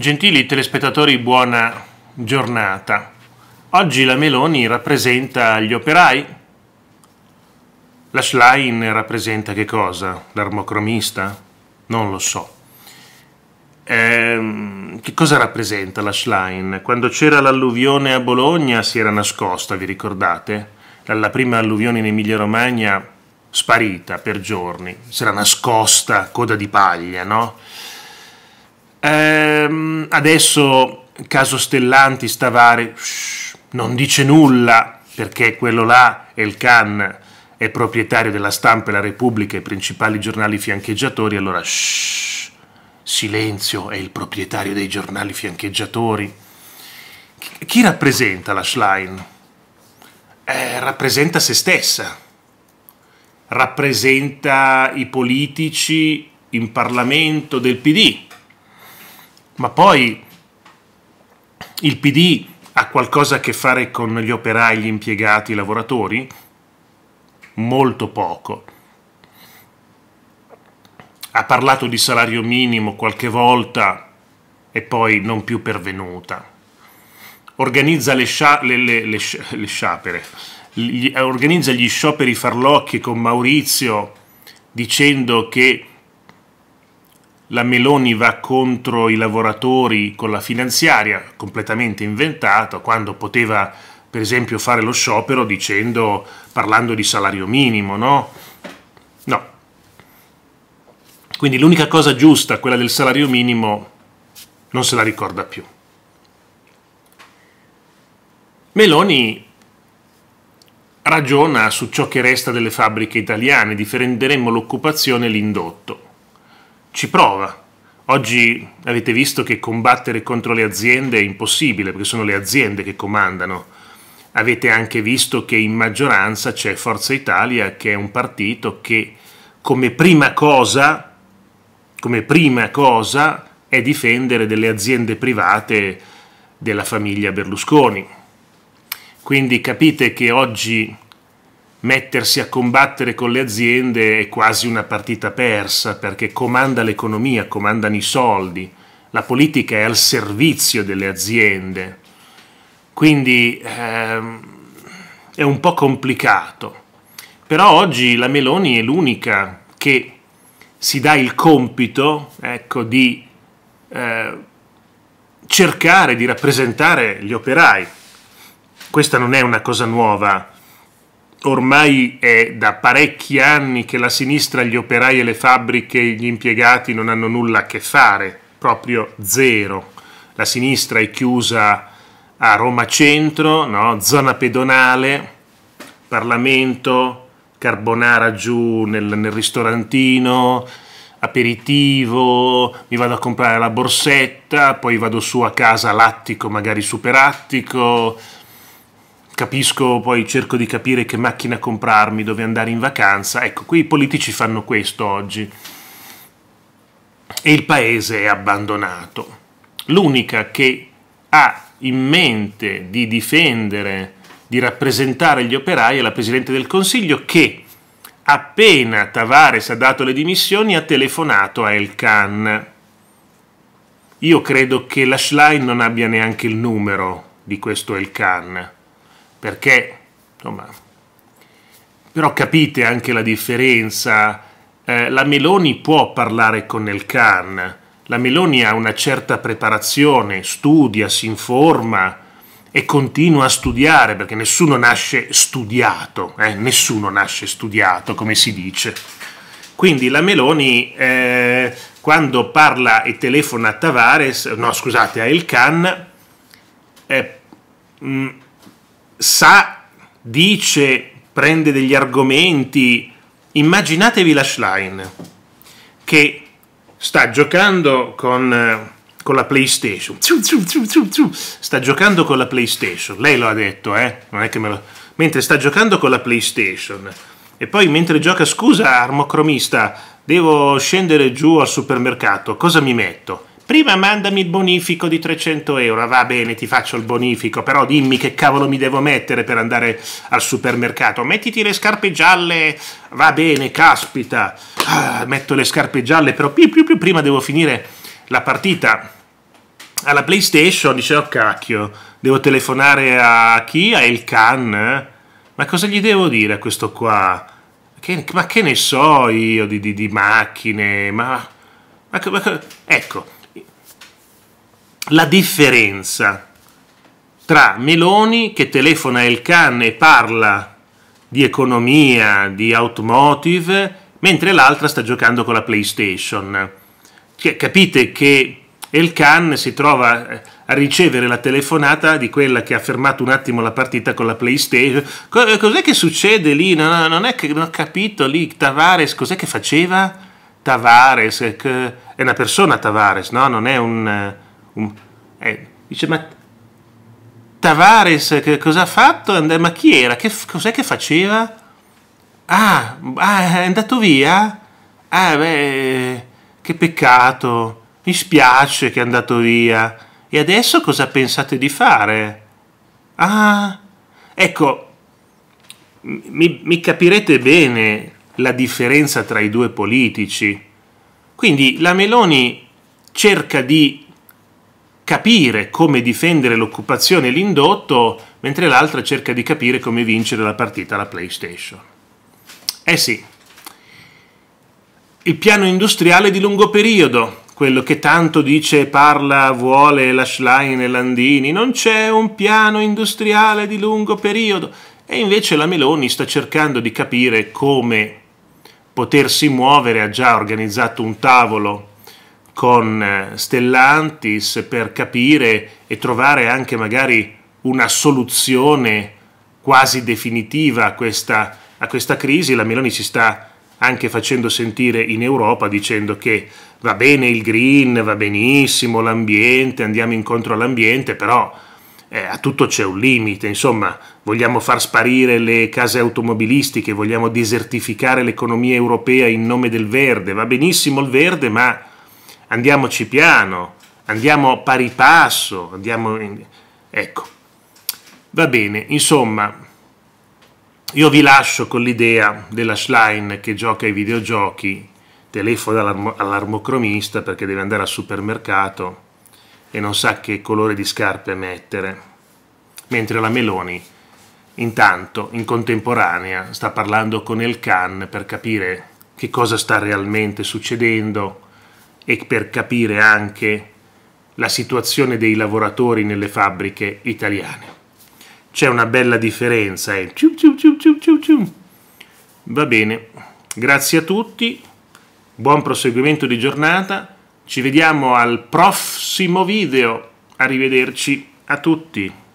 Gentili telespettatori, buona giornata. Oggi la Meloni rappresenta gli operai. La Schlein rappresenta che cosa? L'armocromista? Non lo so. Ehm, che cosa rappresenta la Schlein? Quando c'era l'alluvione a Bologna si era nascosta, vi ricordate? La prima alluvione in Emilia-Romagna sparita per giorni, si era nascosta, coda di paglia, no? Ehm, adesso caso Stellanti, Stavare, non dice nulla perché quello là è il Can, è proprietario della stampa e la Repubblica e i principali giornali fiancheggiatori, allora shh, silenzio, è il proprietario dei giornali fiancheggiatori. Chi, chi rappresenta la Schlein? Eh, rappresenta se stessa, rappresenta i politici in Parlamento del PD ma poi il PD ha qualcosa a che fare con gli operai, gli impiegati, i lavoratori? Molto poco. Ha parlato di salario minimo qualche volta e poi non più pervenuta. Organizza le, scia- le, le, le, le sciapere, gli, organizza gli scioperi farlocchi con Maurizio dicendo che la Meloni va contro i lavoratori con la finanziaria, completamente inventata, quando poteva per esempio fare lo sciopero dicendo, parlando di salario minimo, no? No. Quindi l'unica cosa giusta, quella del salario minimo, non se la ricorda più. Meloni ragiona su ciò che resta delle fabbriche italiane, difenderemmo l'occupazione e l'indotto ci prova. Oggi avete visto che combattere contro le aziende è impossibile perché sono le aziende che comandano. Avete anche visto che in maggioranza c'è Forza Italia che è un partito che come prima cosa, come prima cosa è difendere delle aziende private della famiglia Berlusconi. Quindi capite che oggi mettersi a combattere con le aziende è quasi una partita persa perché comanda l'economia, comandano i soldi, la politica è al servizio delle aziende, quindi ehm, è un po' complicato. Però oggi la Meloni è l'unica che si dà il compito ecco, di eh, cercare di rappresentare gli operai. Questa non è una cosa nuova ormai è da parecchi anni che la sinistra, gli operai e le fabbriche, gli impiegati non hanno nulla a che fare, proprio zero. La sinistra è chiusa a Roma Centro, no? zona pedonale, Parlamento, carbonara giù nel, nel ristorantino, aperitivo, mi vado a comprare la borsetta, poi vado su a casa lattico, magari superattico, capisco, poi cerco di capire che macchina comprarmi, dove andare in vacanza. Ecco, qui i politici fanno questo oggi. E il paese è abbandonato. L'unica che ha in mente di difendere, di rappresentare gli operai è la Presidente del Consiglio che appena Tavares ha dato le dimissioni ha telefonato a El Khan. Io credo che la Schlein non abbia neanche il numero di questo El Khan perché insomma, però capite anche la differenza. Eh, la Meloni può parlare con il Khan, la Meloni ha una certa preparazione, studia, si informa e continua a studiare perché nessuno nasce studiato, eh? nessuno nasce studiato come si dice. Quindi la Meloni eh, quando parla e telefona a Tavares, no scusate, a El Khan, mh, eh, mm, sa, dice, prende degli argomenti. Immaginatevi la Schlein che sta giocando con, eh, con la PlayStation. Sta giocando con la PlayStation. Lei lo ha detto, eh? Non è che me lo... Mentre sta giocando con la PlayStation. E poi mentre gioca, scusa, armocromista, devo scendere giù al supermercato. Cosa mi metto? prima mandami il bonifico di 300 euro, va bene, ti faccio il bonifico, però dimmi che cavolo mi devo mettere per andare al supermercato, mettiti le scarpe gialle, va bene, caspita, ah, metto le scarpe gialle, però più, più, più, prima devo finire la partita alla PlayStation, dice, oh cacchio, devo telefonare a chi? A El Khan? Ma cosa gli devo dire a questo qua? Che, ma che ne so io di, di, di macchine, ma, ma, ma ecco, la differenza tra Meloni che telefona il can e parla di economia, di automotive, mentre l'altra sta giocando con la PlayStation. Capite che il can si trova eh, a ricevere la telefonata di quella che ha fermato un attimo la partita con la PlayStation. Eh, cos'è che succede lì? No, non è che non ho capito lì. Tavares, cos'è che faceva? Tavares, eh, è una persona Tavares, no? Non è un eh, dice ma Tavares che cosa ha fatto? Ma chi era? Che, cos'è che faceva? Ah, ah, è andato via? Ah beh, che peccato, mi spiace che è andato via. E adesso cosa pensate di fare? Ah, ecco, mi, mi capirete bene la differenza tra i due politici. Quindi la Meloni cerca di capire come difendere l'occupazione e l'indotto, mentre l'altra cerca di capire come vincere la partita alla PlayStation. Eh sì, il piano industriale di lungo periodo, quello che tanto dice parla, vuole Lashline e Landini, non c'è un piano industriale di lungo periodo. E invece la Meloni sta cercando di capire come potersi muovere, ha già organizzato un tavolo con eh, Stellantis per capire e trovare anche magari una soluzione quasi definitiva a questa, a questa crisi. La Meloni si sta anche facendo sentire in Europa dicendo che va bene il green, va benissimo l'ambiente, andiamo incontro all'ambiente, però eh, a tutto c'è un limite, insomma vogliamo far sparire le case automobilistiche, vogliamo desertificare l'economia europea in nome del verde, va benissimo il verde, ma andiamoci piano, andiamo pari passo, andiamo in... ecco. Va bene, insomma, io vi lascio con l'idea della Schlein che gioca ai videogiochi, telefona all'armo- all'armocromista perché deve andare al supermercato e non sa che colore di scarpe mettere, mentre la Meloni intanto in contemporanea sta parlando con il CAN per capire che cosa sta realmente succedendo, e per capire anche la situazione dei lavoratori nelle fabbriche italiane. C'è una bella differenza. Eh? Ciu, ciu, ciu, ciu, ciu, ciu. Va bene, grazie a tutti, buon proseguimento di giornata, ci vediamo al prossimo video, arrivederci a tutti.